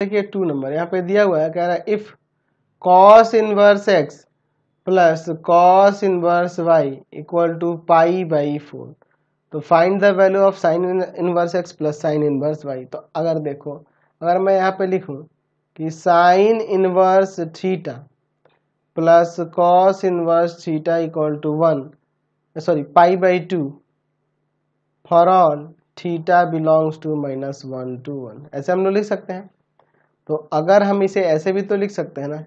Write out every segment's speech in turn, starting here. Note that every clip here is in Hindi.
देखिए टू नंबर यहाँ पे दिया हुआ है कह रहा है if cos inverse X plus cos inverse Y equal to pi by four तो find the value of sine inverse X plus sine inverse Y तो अगर देखो अगर मैं यहाँ पे लिखूँ कि sine inverse theta plus cos inverse theta equal to one sorry pi by two for all theta belongs to minus one to one ऐसे हम लोग लिख सकते हैं तो अगर हम इसे ऐसे भी तो लिख सकते हैं ना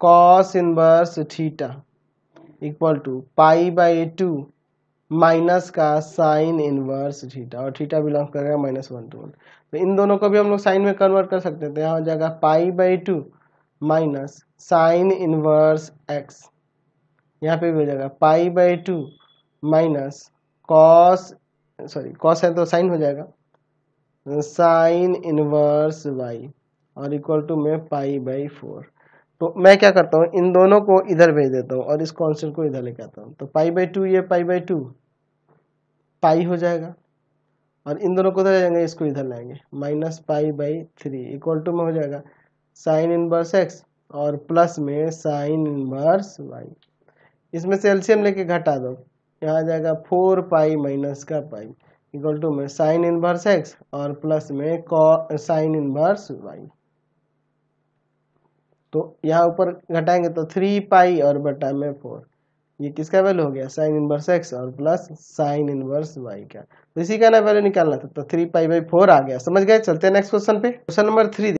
cos inverse theta equal to pi by two minus का साइन इनवर्स थीटा और थीटा बिलोंग करेगा माइनस वन टू वन तो इन दोनों को भी हम लोग साइन में कन्वर्ट कर सकते थे तो यहाँ जाएगा pi by two minus sine inverse X यहाँ पे भी हो जाएगा pi by two minus cos sorry cos है तो साइन हो जाएगा साइन इनवर्स वाई और इक्वल टू में पाई बाई फोर तो मैं क्या करता हूँ इन दोनों को इधर भेज देता हूँ और इस कॉन्स्टेंट को इधर लेके आता हूँ तो पाई बाई टू ये पाई बाई टू पाई हो जाएगा और इन दोनों को इधर जाएंगे इसको इधर लाएंगे minus pi by three equal to में हो जाएगा साइन इनवर्स एक्स और प्लस में साइन इनवर्स वाई इसमें से लेके घटा दो यहाँ आ जाएगा फोर पाई माइनस का पाई इक्वल टू में साइन इनवर्स एक्स और प्लस में साइन इनवर्स वाई तो यहाँ ऊपर घटाएंगे तो थ्री पाई और बटा में फोर ये किसका वैल्यू हो गया साइन इनवर्स एक्स और प्लस साइन इनवर्स वाई का तो इसी का ना वैल्यू निकालना था तो थ्री पाई बाई फोर आ गया समझ गए चलते हैं नेक्स्ट क्वेश्चन पे क्वेश्चन नंबर थ्री